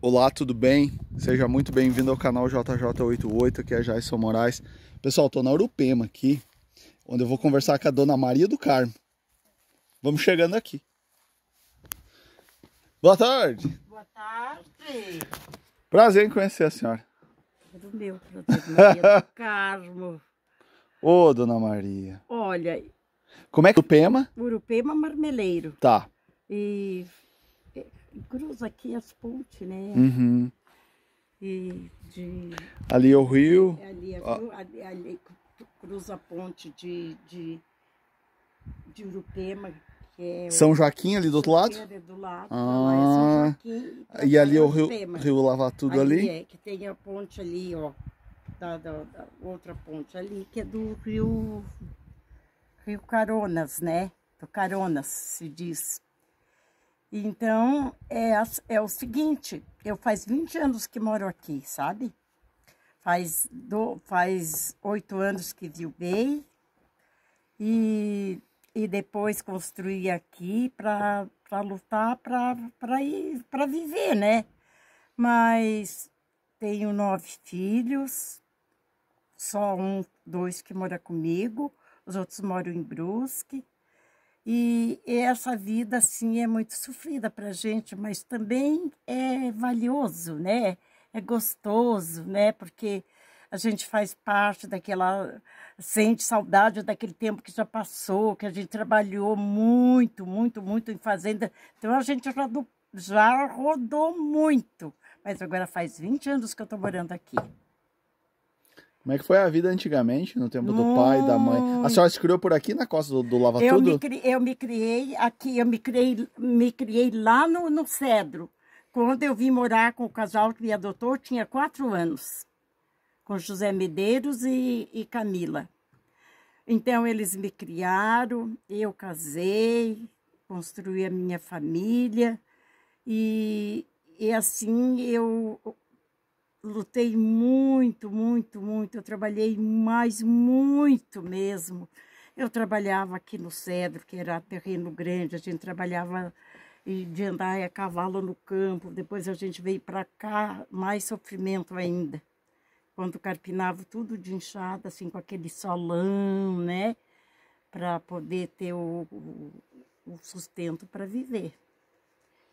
Olá, tudo bem? Seja muito bem-vindo ao canal JJ88, aqui é Jaison Moraes. Pessoal, estou na Urupema aqui, onde eu vou conversar com a dona Maria do Carmo. Vamos chegando aqui. Boa tarde! Boa tarde! Prazer em conhecer a senhora. É do meu, Dona Maria do Carmo. Ô, dona Maria. Olha... aí. Como é que... É? Urupema? Urupema Marmeleiro. Tá. E cruza aqui as pontes, né? Uhum. E de... Ali é o rio. É ali, é, ah. ali, ali cruza a ponte de, de, de Urupema. É São Joaquim ali do outro lado? É do lado ah, é Joaquim, e ali é o rio, rio Lavatudo ali? ali? É, que tem a ponte ali, ó. Da, da, da, outra ponte ali, que é do rio, rio Caronas, né? Do Caronas, se diz. Então, é, é o seguinte, eu faz 20 anos que moro aqui, sabe? Faz do, faz 8 anos que vi Vilbei e, e depois construí aqui para lutar, para viver, né? Mas tenho nove filhos, só um, dois que mora comigo, os outros moram em Brusque. E essa vida, assim é muito sofrida para a gente, mas também é valioso, né? É gostoso, né? Porque a gente faz parte daquela. sente saudade daquele tempo que já passou, que a gente trabalhou muito, muito, muito em fazenda. Então a gente rodou, já rodou muito. Mas agora faz 20 anos que eu estou morando aqui. Como é que foi a vida antigamente, no tempo do pai pai, da mãe? A senhora se criou por aqui na costa do, do Lava eu Tudo? Me criei, eu me criei aqui, eu me criei, me criei lá no, no Cedro. Quando eu vim morar com o casal que me adotou, eu tinha quatro anos. Com José Medeiros e, e Camila. Então, eles me criaram, eu casei, construí a minha família. E, e assim, eu lutei muito, muito, muito. Eu trabalhei mais muito mesmo. Eu trabalhava aqui no Cedro, que era terreno grande, a gente trabalhava de andar a cavalo no campo. Depois a gente veio para cá, mais sofrimento ainda. Quando carpinava tudo de inchada, assim, com aquele solão, né? Para poder ter o, o, o sustento para viver.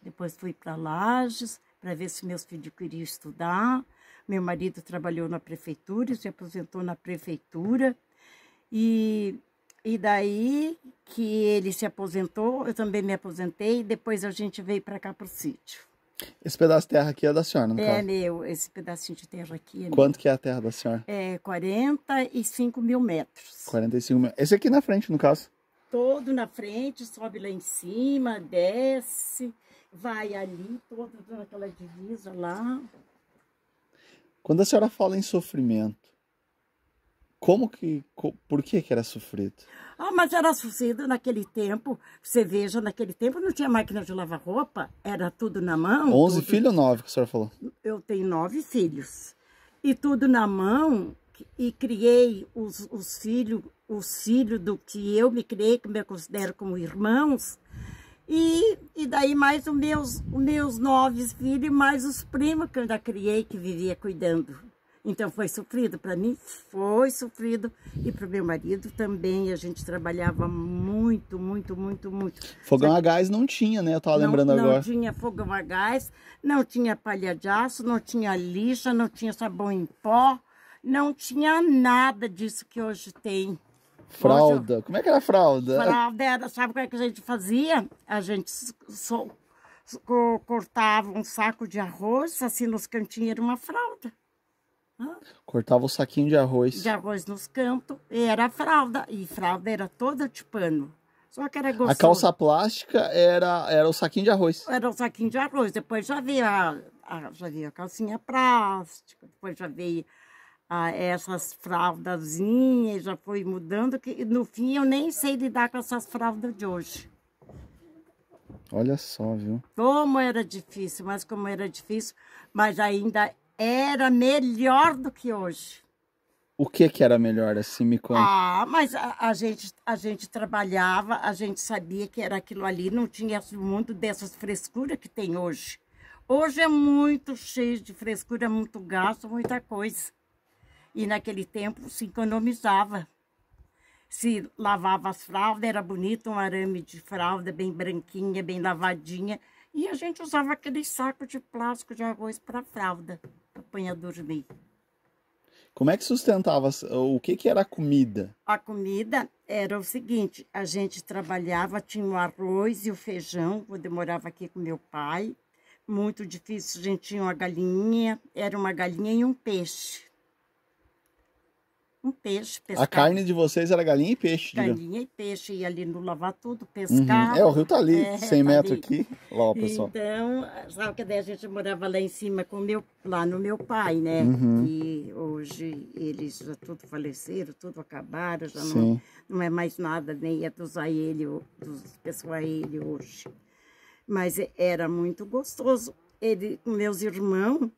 Depois fui para Lages, para ver se meus filhos queriam estudar. Meu marido trabalhou na prefeitura, se aposentou na prefeitura. E, e daí que ele se aposentou, eu também me aposentei. Depois a gente veio para cá para o sítio. Esse pedaço de terra aqui é da senhora, não é? É meu, esse pedacinho de terra aqui é Quanto meu. que é a terra da senhora? É 45 mil metros. 45 mil. Esse aqui na frente, no caso? Todo na frente, sobe lá em cima, desce, vai ali, toda naquela divisa lá. Quando a senhora fala em sofrimento, como que, por que que era sofrido? Ah, mas era sofrido naquele tempo, você veja, naquele tempo não tinha máquina de lavar roupa, era tudo na mão. Onze filhos ou nove que a senhora falou? Eu tenho nove filhos, e tudo na mão, e criei os, os filhos, os filhos do que eu me criei, que me considero como irmãos, e, e daí mais os meus, os meus nove filhos, mais os primos que eu ainda criei, que vivia cuidando. Então foi sofrido para mim, foi sofrido e para o meu marido também. A gente trabalhava muito, muito, muito, muito. Fogão a gás não tinha, né? Eu estava lembrando não agora. Não tinha fogão a gás, não tinha palha de aço, não tinha lixa, não tinha sabão em pó, não tinha nada disso que hoje tem. Fralda. Como é que era a fralda? Fralda era, sabe o que, é que a gente fazia? A gente so, so, cortava um saco de arroz, assim nos cantinhos era uma fralda. Cortava o um saquinho de arroz. De arroz nos cantos, e era fralda. E fralda era toda de pano. Só que era gostoso. A calça plástica era, era o saquinho de arroz. Era o saquinho de arroz. Depois já veio a, a já veio a calcinha plástica, depois já veio a essas fraldazinhas, já foi mudando, que no fim eu nem sei lidar com essas fraldas de hoje. Olha só, viu? Como era difícil, mas como era difícil, mas ainda era melhor do que hoje. O que é que era melhor assim, me conta? Ah, mas a, a, gente, a gente trabalhava, a gente sabia que era aquilo ali, não tinha muito dessas frescuras que tem hoje. Hoje é muito cheio de frescura, muito gasto, muita coisa. E naquele tempo se economizava. Se lavava as fraldas, era bonito, um arame de fralda bem branquinha, bem lavadinha. E a gente usava aquele saco de plástico de arroz para fralda, para apanhar dormir. Como é que sustentava? O que, que era a comida? A comida era o seguinte: a gente trabalhava, tinha o arroz e o feijão, quando eu morava aqui com meu pai. Muito difícil, a gente tinha uma galinha, era uma galinha e um peixe com peixe. Pescar. A carne de vocês era galinha e peixe, Galinha e peixe, ia ali no lavar tudo, uhum. pescar. Uhum. É, o rio tá ali, é, 100 tá metros ali. aqui. Lá, pessoal. Então, sabe que daí a gente morava lá em cima com meu, lá no meu pai, né? Uhum. E hoje eles já tudo faleceram, tudo acabaram, já não, não é mais nada, nem é dos a ele, dos pessoal a ele hoje. Mas é, era muito gostoso. Ele, meus irmãos,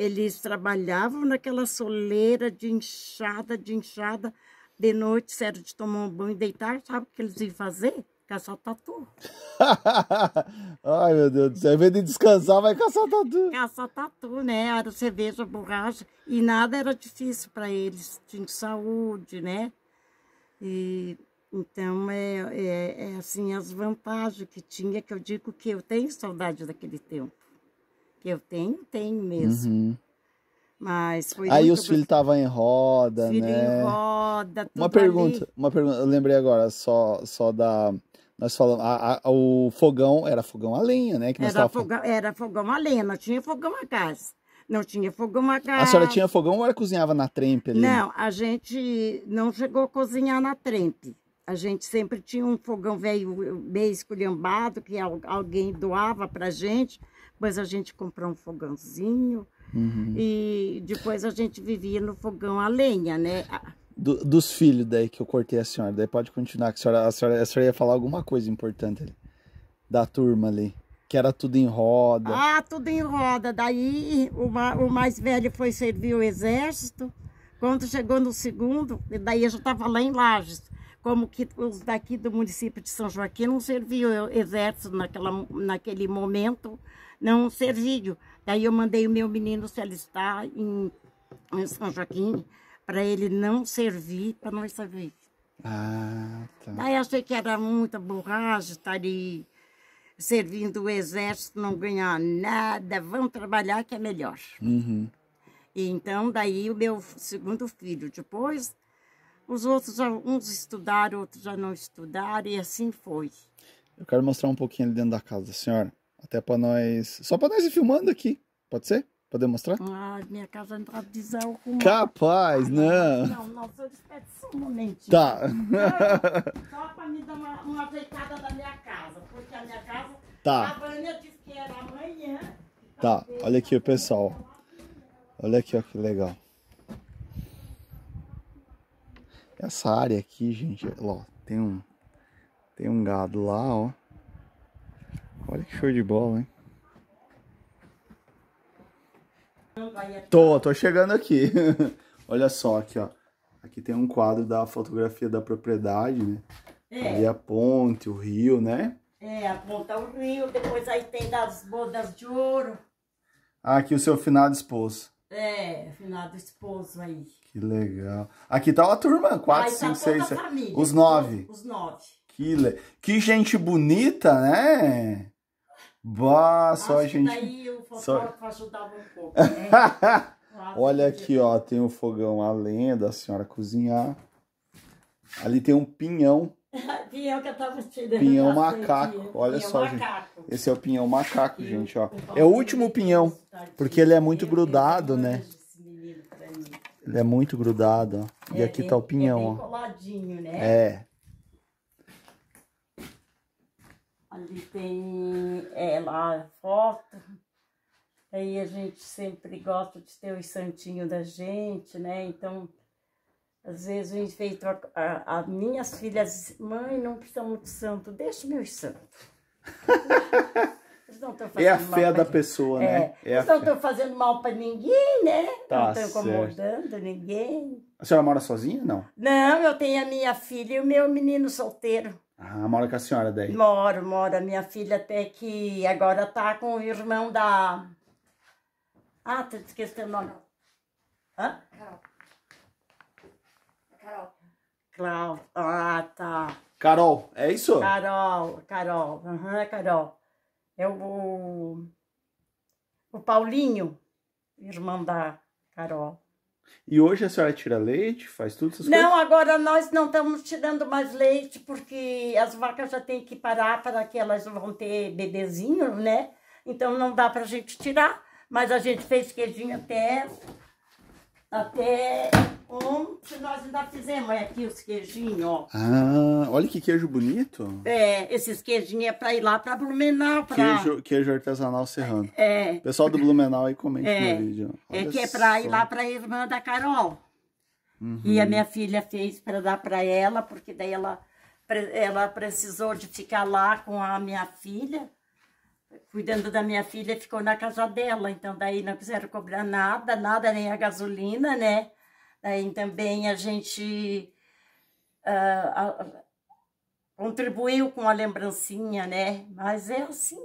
eles trabalhavam naquela soleira de inchada, de inchada De noite, sério, de tomar um banho e deitar, sabe o que eles iam fazer? Caçar tatu. Ai, meu Deus do céu. Em vez de descansar, vai caçar tatu. Caçar tatu, né? Era cerveja, borracha. E nada era difícil para eles. Tinha saúde, né? E então, é, é, é, assim, as vantagens que tinha, que eu digo que eu tenho saudade daquele tempo que eu tenho, tenho mesmo. Uhum. Mas foi Aí os filhos estavam em roda, filho né? em roda, tudo Uma pergunta, ali. uma pergunta, eu lembrei agora só só da nós falamos, a, a, o fogão era fogão a lenha, né? Que nós era, tava... fogão, era fogão a lenha, não tinha fogão a gás. Não tinha fogão a gás. A senhora tinha fogão ou ela cozinhava na trempe ali? Não, a gente não chegou a cozinhar na trempe. A gente sempre tinha um fogão velho, meio esculhambado, que alguém doava pra gente. Depois a gente comprou um fogãozinho uhum. e depois a gente vivia no fogão a lenha, né? Do, dos filhos daí que eu cortei a senhora, daí pode continuar, que a senhora, a, senhora, a senhora ia falar alguma coisa importante ali, da turma ali que era tudo em roda. Ah, tudo em roda. Daí o, o mais velho foi servir o exército. Quando chegou no segundo, daí eu já estava lá em Lages como que os daqui do município de São Joaquim não serviam exército naquela, naquele momento, não serviam. Daí eu mandei o meu menino se alistar em, em São Joaquim para ele não servir, para não servir. Ah, tá. Daí achei que era muita borracha estar ali servindo o exército, não ganhar nada, vamos trabalhar que é melhor. Uhum. Então, daí o meu segundo filho. Depois, os outros, uns estudaram, outros já não estudaram, e assim foi. Eu quero mostrar um pouquinho ali dentro da casa da senhora. Até para nós. Só para nós ir filmando aqui. Pode ser? Poder mostrar? Ah, minha casa não pode dizer Capaz, ah, não. Não, não, eu despeço só um momentinho. Tá. É, só para me dar uma, uma ajeitada da minha casa. Porque a minha casa. Tá. A Vânia disse que era amanhã. Tá, olha aqui, o pessoal. Olha aqui, ó, que legal. Essa área aqui, gente, é, ó, tem um, tem um gado lá, ó. Olha que show de bola, hein? Tô, tô chegando aqui. Olha só aqui, ó. Aqui tem um quadro da fotografia da propriedade, né? É. Ali a ponte, o rio, né? É, a ponta o rio, depois aí tem das bodas de ouro. Ah, aqui o seu finado esposo. É, do esposo aí. Que legal. Aqui tá a turma, quatro, tá cinco, seis, os nove. Os nove. Que, le... que gente bonita, né? Boa, só a gente. daí o só... ajudava um pouco, né? Olha aqui, ó, tem o um fogão a da senhora cozinhar. Ali tem um pinhão pinhão que eu tava tirando. Pinhão macaco. Olha pinhão só, macaco. gente. Esse é o pinhão macaco, gente, ó. É o último pinhão, porque ele é muito grudado, né? Ele é muito grudado, ó. E é, aqui tá o pinhão, é ó. Né? É. Ali tem é, lá foto. Aí a gente sempre gosta de ter os santinhos da gente, né? Então às vezes o enfeito a, a, a minhas filhas, mãe, não precisa muito santo, deixa meus santos. é a fé da pessoa, é. né? É, é não estou fazendo mal para ninguém, né? Tá não estou incomodando ninguém. A senhora mora sozinha, não? Não, eu tenho a minha filha e o meu menino solteiro. Ah, mora com a senhora daí? Moro, moro. A minha filha até que agora tá com o irmão da... Ah, esqueci o nome. Hã? Carol. Carol. Clau. Ah, tá. Carol, é isso? Carol, Carol. Aham, uhum, Carol. É o, o Paulinho, irmão da Carol. E hoje a senhora tira leite, faz tudo essas não, coisas? Não, agora nós não estamos tirando mais leite, porque as vacas já têm que parar para que elas vão ter bebezinho, né? Então não dá para a gente tirar, mas a gente fez queijinho até, até um, se nós ainda fizemos é aqui os queijinhos, ó. Ah, olha que queijo bonito. É, esses queijinhos é pra ir lá pra Blumenau. Pra... Queijo, queijo artesanal serrano. É. pessoal do Blumenau aí comente é, no vídeo. É olha é que é pra só. ir lá pra irmã da Carol. Uhum. E a minha filha fez pra dar pra ela, porque daí ela, ela precisou de ficar lá com a minha filha cuidando da minha filha, ficou na casa dela. Então, daí não quiseram cobrar nada, nada, nem a gasolina, né? aí né? também a gente uh, contribuiu com a lembrancinha, né? Mas é assim.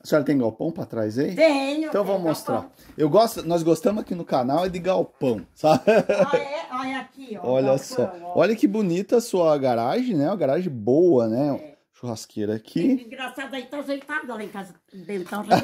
A senhora tem galpão para trás aí? Tenho. Então vamos mostrar. Eu gosto, nós gostamos aqui no canal é de galpão, sabe? Ah, é? aqui, ó. Olha galpão, só. Ó. Olha que bonita a sua garagem, né? Uma garagem boa, né? É. Churrasqueira aqui. engraçado aí, tá ajeitado lá em casa. Dentão já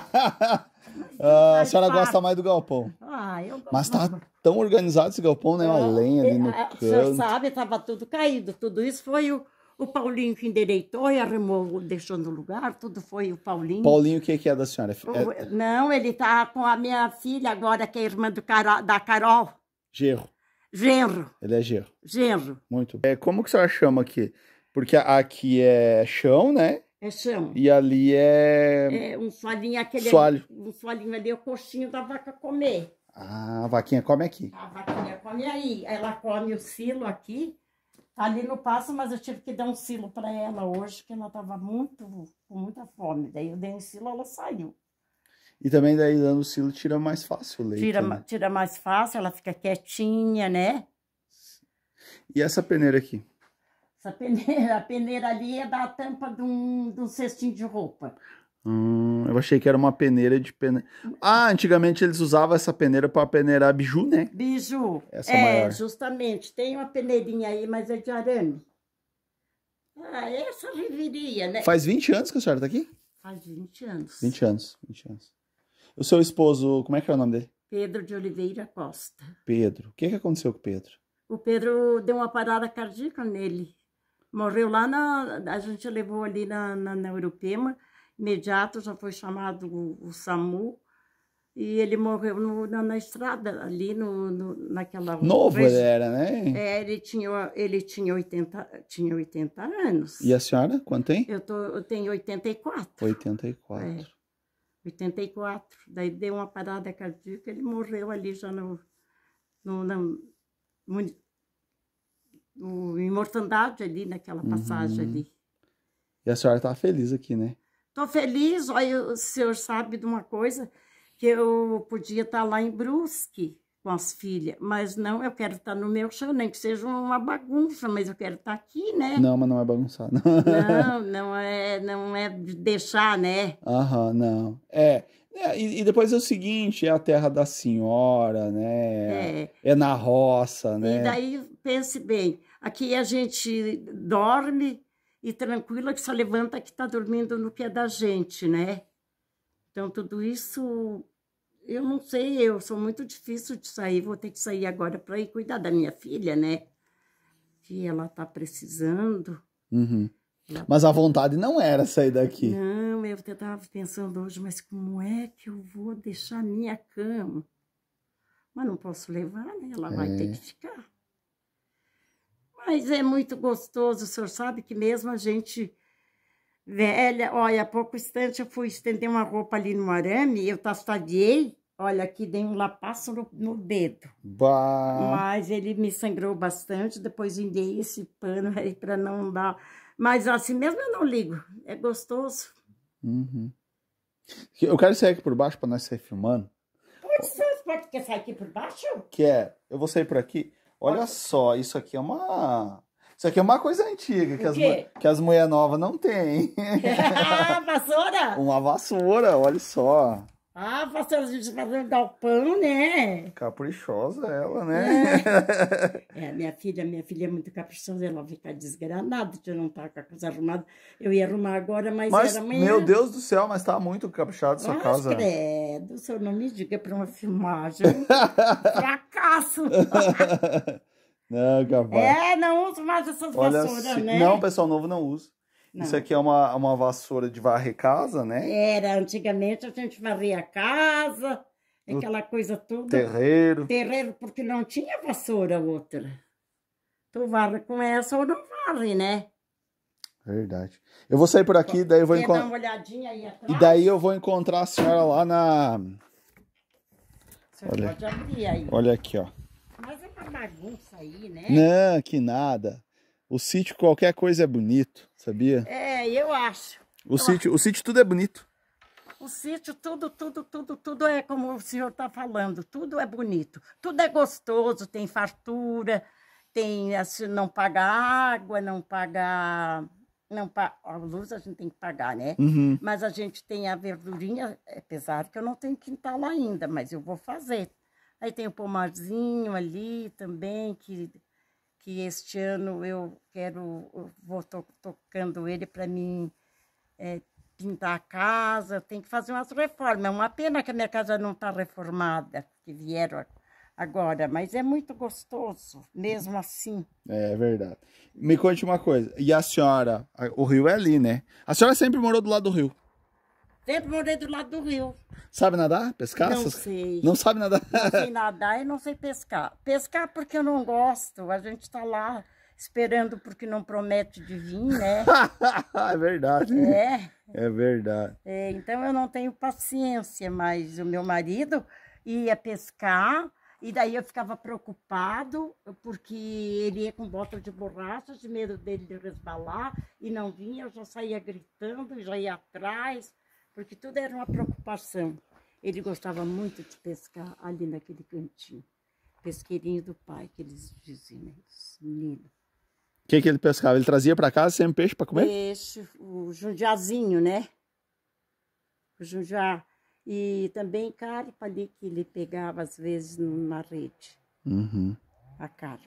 tá Ah, a tá senhora gosta mais do galpão. Ah, eu gosto. Mas tá tão organizado esse galpão, né? Uma é, lenha ali é, no canto. É, o senhor sabe, tava tudo caído. Tudo isso foi o, o Paulinho que endereitou e arrumou, deixou no lugar, tudo foi o Paulinho. Paulinho, o que, que é da senhora? É... Não, ele tá com a minha filha agora, que é irmã do Carol, da Carol. Gerro. Genro. Ele é gerro. Genro. Muito. É, como que a senhora chama aqui? Porque aqui é chão, né? É chão. E ali é. É um solinho aquele. É Soalho. Ali, um solinho ali é o coxinho da vaca comer. Ah, a vaquinha come aqui. A vaquinha come aí. Ela come o silo aqui. Ali no passo, mas eu tive que dar um silo para ela hoje, porque ela estava muito, com muita fome. Daí eu dei um silo, ela saiu. E também daí dando o silo tira mais fácil o leite. Tira, né? tira mais fácil, ela fica quietinha, né? E essa peneira aqui? Essa peneira, a peneira ali é da tampa de um, de um cestinho de roupa. Hum, eu achei que era uma peneira de peneira. Ah, antigamente eles usavam essa peneira para peneirar biju, né? Biju. Essa é, maior. justamente. Tem uma peneirinha aí, mas é de arame. Ah, essa viveria, né? Faz 20 anos que a senhora tá aqui? Faz 20 anos. 20 anos, 20 anos. O seu esposo, como é que é o nome dele? Pedro de Oliveira Costa. Pedro. O que, que aconteceu com o Pedro? O Pedro deu uma parada cardíaca nele. Morreu lá na. A gente levou ali na, na, na Europema, imediato já foi chamado o, o SAMU. E ele morreu no, na, na, estrada, ali no, no naquela. Novo ele era, né? É, ele tinha, ele tinha, 80, tinha 80 anos. E a senhora, quanto tem? Eu, tô, eu tenho 84. 84. É, 84. Daí deu uma parada cardíaca, ele morreu ali já no. no o em ali, naquela passagem uhum. ali. E a senhora tá feliz aqui, né? Tô feliz, olha, o senhor sabe de uma coisa, que eu podia estar tá lá em Brusque com as filhas, mas não, eu quero estar tá no meu chão, nem que seja uma bagunça, mas eu quero estar tá aqui, né? Não, mas não é bagunçar, não. Não, não é, não é deixar, né? Aham, não. É, é, e, e, depois é o seguinte, é a terra da senhora, né? É. é na roça, né? E daí, pense bem, Aqui a gente dorme e tranquila que só levanta que está dormindo no pé da gente, né? Então, tudo isso, eu não sei, eu sou muito difícil de sair, vou ter que sair agora para ir cuidar da minha filha, né? Que ela está precisando. Uhum. mas a tá vontade não era sair daqui. Não, eu estava pensando hoje, mas como é que eu vou deixar minha cama? Mas não posso levar, né? Ela é. vai ter é. que ficar. Mas é muito gostoso, o senhor sabe que mesmo a gente velha... Olha, há pouco instante eu fui estender uma roupa ali no arame, eu tastaguei, olha, aqui dei um lapaço no, no dedo. Bah. Mas ele me sangrou bastante, depois vendei esse pano aí para não dar... Mas assim mesmo eu não ligo, é gostoso. Uhum. Eu quero sair aqui por baixo para nós sair filmando. Pode ser, pode quer sair aqui por baixo? Quer. Eu vou sair por aqui. Olha só, isso aqui é uma. Isso aqui é uma coisa antiga que as, que as mulheres novas não têm. Ah, vassoura? Uma vassoura, olha só. Ah, gente você fazendo galpão, né? Caprichosa ela, né? É. é, minha filha, minha filha é muito caprichosa, ela fica desgranada de não estar com a coisa arrumada. Eu ia arrumar agora, mas, mas era amanhã. Meu Deus do céu, mas tá muito caprichada essa mas, casa. credo, o senhor não me diga para uma filmagem. Fracasso! não, capaz. É, não uso mais essas Olha, vassouras, se... né? Não, pessoal novo não usa. Não. Isso aqui é uma, uma vassoura de varrer casa, né? Era, antigamente a gente varria a casa, hum. aquela coisa toda. Terreiro. Terreiro, porque não tinha vassoura outra. Tu varre com essa ou não varre, né? Verdade. Eu vou sair por aqui, daí eu vou encontrar. uma olhadinha aí atrás? E daí eu vou encontrar a senhora lá na. Você olha, pode abrir aí. Olha aqui, ó. Mas é uma bagunça aí, né? Não, que nada. O sítio, qualquer coisa é bonito, sabia? É, eu acho. O, eu sítio, acho. o sítio tudo é bonito. O sítio, tudo, tudo, tudo, tudo é como o senhor está falando, tudo é bonito, tudo é gostoso, tem fartura, tem assim, não paga água, não paga. Não, pa... a luz a gente tem que pagar, né? Uhum. Mas a gente tem a verdurinha, apesar é que eu não tenho quintal ainda, mas eu vou fazer. Aí tem o pomarzinho ali também, que que este ano eu quero, eu vou to tocando ele para mim é, pintar a casa, tem que fazer umas reformas. É uma pena que a minha casa não está reformada, que vieram agora, mas é muito gostoso, mesmo assim. É, é verdade. Me conte uma coisa, e a senhora, o rio é ali, né? A senhora sempre morou do lado do rio? Sempre morei do lado do rio. Sabe nadar? Pescar? Não sei. Não sabe nadar? Não sei nadar e não sei pescar. Pescar porque eu não gosto. A gente está lá esperando porque não promete de vir, né? é verdade. É. É verdade. É, então eu não tenho paciência, mas o meu marido ia pescar e daí eu ficava preocupado porque ele ia com bota de borracha, de medo dele resbalar e não vinha, eu já saía gritando, já ia atrás porque tudo era uma preocupação. Ele gostava muito de pescar ali naquele cantinho, pesqueirinho do pai, que eles diziam, né? menino. O que, que ele pescava? Ele trazia para casa sempre peixe para comer? Peixe, o jundiazinho, né? O jundiá. E também carpa ali que ele pegava às vezes na rede. Uhum. A carpa.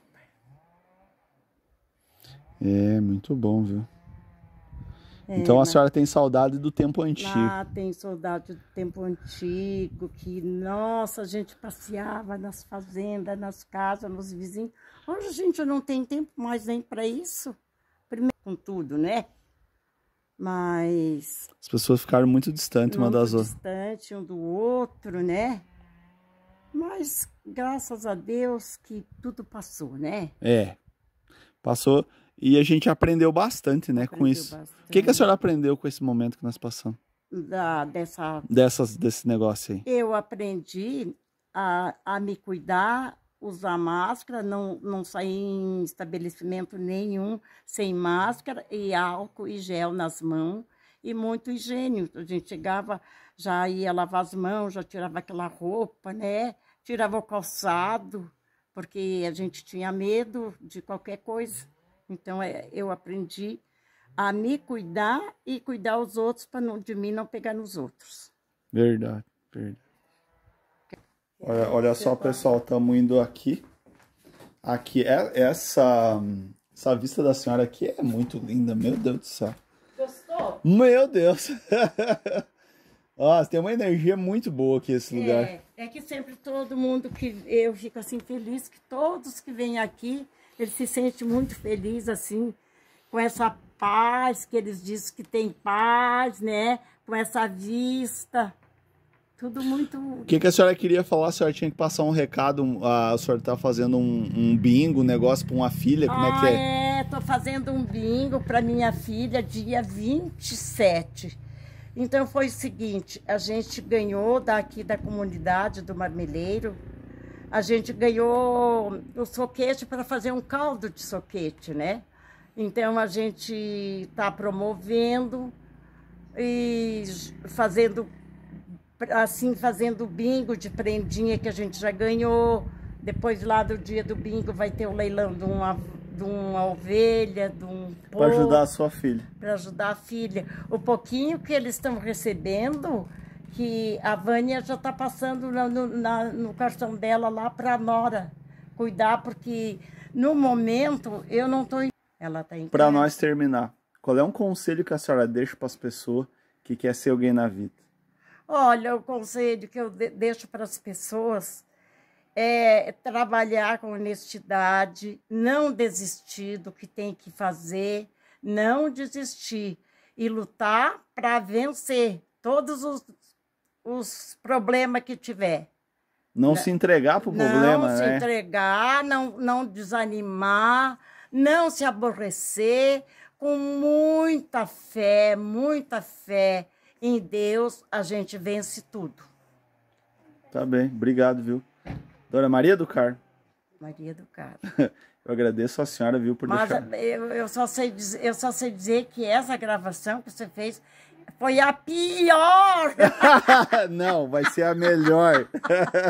É, muito bom, viu? É, então a né? senhora tem saudade do tempo antigo. Ah, tem saudade do tempo antigo, que, nossa, a gente passeava nas fazendas, nas casas, nos vizinhos. Hoje a gente não tem tempo mais nem para isso. Primeiro com tudo, né? Mas. As pessoas ficaram muito distantes uma das outras. Distante um do outro, né? Mas graças a Deus que tudo passou, né? É. Passou. E a gente aprendeu bastante, né, aprendeu com isso. Bastante. O que, que a senhora aprendeu com esse momento que nós passamos? Da, dessa... Dessas, desse negócio aí. Eu aprendi a, a me cuidar, usar máscara, não, não sair em estabelecimento nenhum sem máscara e álcool e gel nas mãos e muito higiene. A gente chegava, já ia lavar as mãos, já tirava aquela roupa, né? Tirava o calçado, porque a gente tinha medo de qualquer coisa. Então, é, eu aprendi a me cuidar e cuidar os outros para de mim não pegar nos outros. Verdade, verdade. Olha, é, olha só, tá- pessoal, estamos indo aqui. Aqui, é, essa, essa vista da senhora aqui é muito linda, meu Deus do céu. Gostou? Meu Deus! Nossa, tem uma energia muito boa aqui esse lugar. É, é que sempre todo mundo que eu fico assim feliz que todos que vêm aqui ele se sente muito feliz assim, com essa paz que eles dizem que tem paz, né? Com essa vista. Tudo muito. O que, que a senhora queria falar? A senhora tinha que passar um recado. A senhora está fazendo um, um, bingo, um negócio para uma filha? Como ah, é que é? Ah, é, fazendo um bingo para minha filha dia 27. Então foi o seguinte: a gente ganhou daqui da comunidade do Marmeleiro a gente ganhou o soquete para fazer um caldo de soquete, né? Então a gente está promovendo e fazendo assim fazendo bingo de prendinha que a gente já ganhou. Depois lá do dia do bingo vai ter o um leilão de uma de uma ovelha, de um Para ajudar a sua filha. Para ajudar a filha. O pouquinho que eles estão recebendo, que a Vânia já está passando no, no, na, no cartão dela lá para a Nora cuidar, porque no momento eu não estou. Ela está em. Para nós terminar, qual é um conselho que a senhora deixa para as pessoas que quer ser alguém na vida? Olha, o conselho que eu de deixo para as pessoas é trabalhar com honestidade, não desistir do que tem que fazer, não desistir e lutar para vencer todos os os problemas que tiver. Não né? se entregar para o problema, Não se né? entregar, não, não desanimar, não se aborrecer, com muita fé, muita fé em Deus, a gente vence tudo. Tá bem, obrigado, viu? Dona Maria do Car. Maria do Car. eu agradeço a senhora, viu, por Mas deixar. Eu, eu, só sei eu só sei dizer que essa gravação que você fez foi a pior! Não, vai ser a melhor.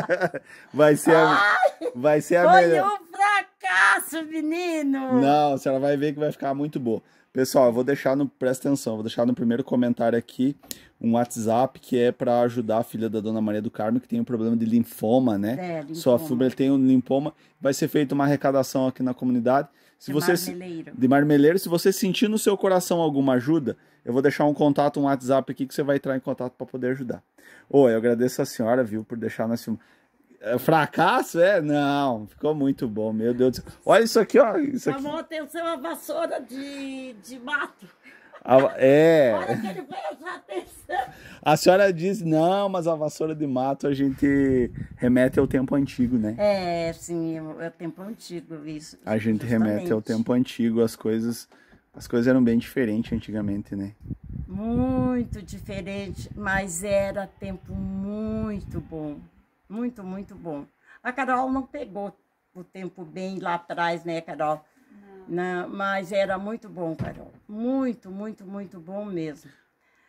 Vai ser a, Ai, vai ser a foi melhor. Foi um fracasso, menino! Não, a senhora vai ver que vai ficar muito boa. Pessoal, eu vou deixar no. Presta atenção, vou deixar no primeiro comentário aqui um WhatsApp que é para ajudar a filha da dona Maria do Carmo, que tem um problema de linfoma, né? É, linfoma. Sua filha tem um linfoma. Vai ser feita uma arrecadação aqui na comunidade. Se de você, marmeleiro. De marmeleiro. Se você sentir no seu coração alguma ajuda, eu vou deixar um contato, um WhatsApp aqui que você vai entrar em contato para poder ajudar. Oi, oh, eu agradeço a senhora, viu, por deixar nós filmar. É fracasso, é? Não, ficou muito bom, meu Deus do céu. Olha isso aqui, ó. Isso aqui. Chamou atenção a vassoura de, de mato. A, é. Olha que ele A senhora diz, não, mas a vassoura de mato a gente remete ao tempo antigo, né? É, sim, é o é tempo antigo isso. A gente justamente. remete ao tempo antigo, as coisas, as coisas eram bem diferentes antigamente, né? Muito diferente, mas era tempo muito bom. Muito, muito bom. A Carol não pegou o tempo bem lá atrás, né, Carol? Não. não mas era muito bom, Carol. Muito, muito, muito bom mesmo.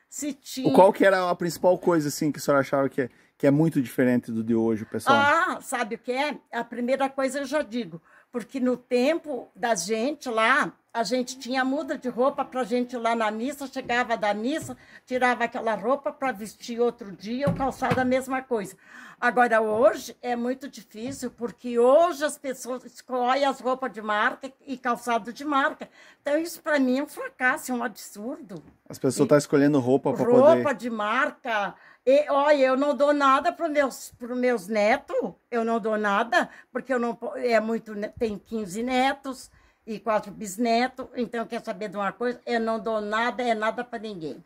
Se tinha... Qual que era a principal coisa, assim, que a senhora achava que é, que é muito diferente do de hoje, pessoal? Ah, sabe o que é? A primeira coisa eu já digo, porque no tempo da gente lá, a gente tinha muda de roupa para a gente ir lá na missa, chegava da missa, tirava aquela roupa para vestir outro dia, o calçado a mesma coisa. Agora, hoje é muito difícil, porque hoje as pessoas escolhem as roupas de marca e calçado de marca. Então, isso para mim é um fracasso, é um absurdo. As pessoas estão tá escolhendo roupa para poder... Roupa de marca... E, olha, eu não dou nada para os meus, meus netos, eu não dou nada, porque eu não, é muito, né, tem 15 netos, e quatro bisnetos. Então, quer saber de uma coisa? Eu não dou nada, é nada para ninguém.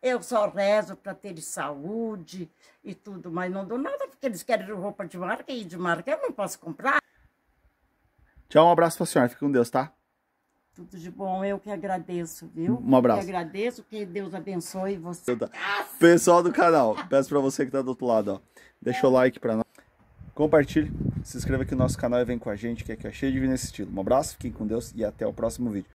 Eu só rezo para ter saúde e tudo, mas não dou nada porque eles querem roupa de marca e de marca eu não posso comprar. Tchau, um abraço para a senhora. Fica com Deus, tá? Tudo de bom, eu que agradeço, viu? Um abraço. Eu que agradeço, que Deus abençoe você. Pessoal do canal, peço para você que tá do outro lado, ó, deixa é. o like para nós compartilhe, se inscreva aqui no nosso canal e vem com a gente, que aqui é cheio de vida nesse estilo. Um abraço, fiquem com Deus e até o próximo vídeo.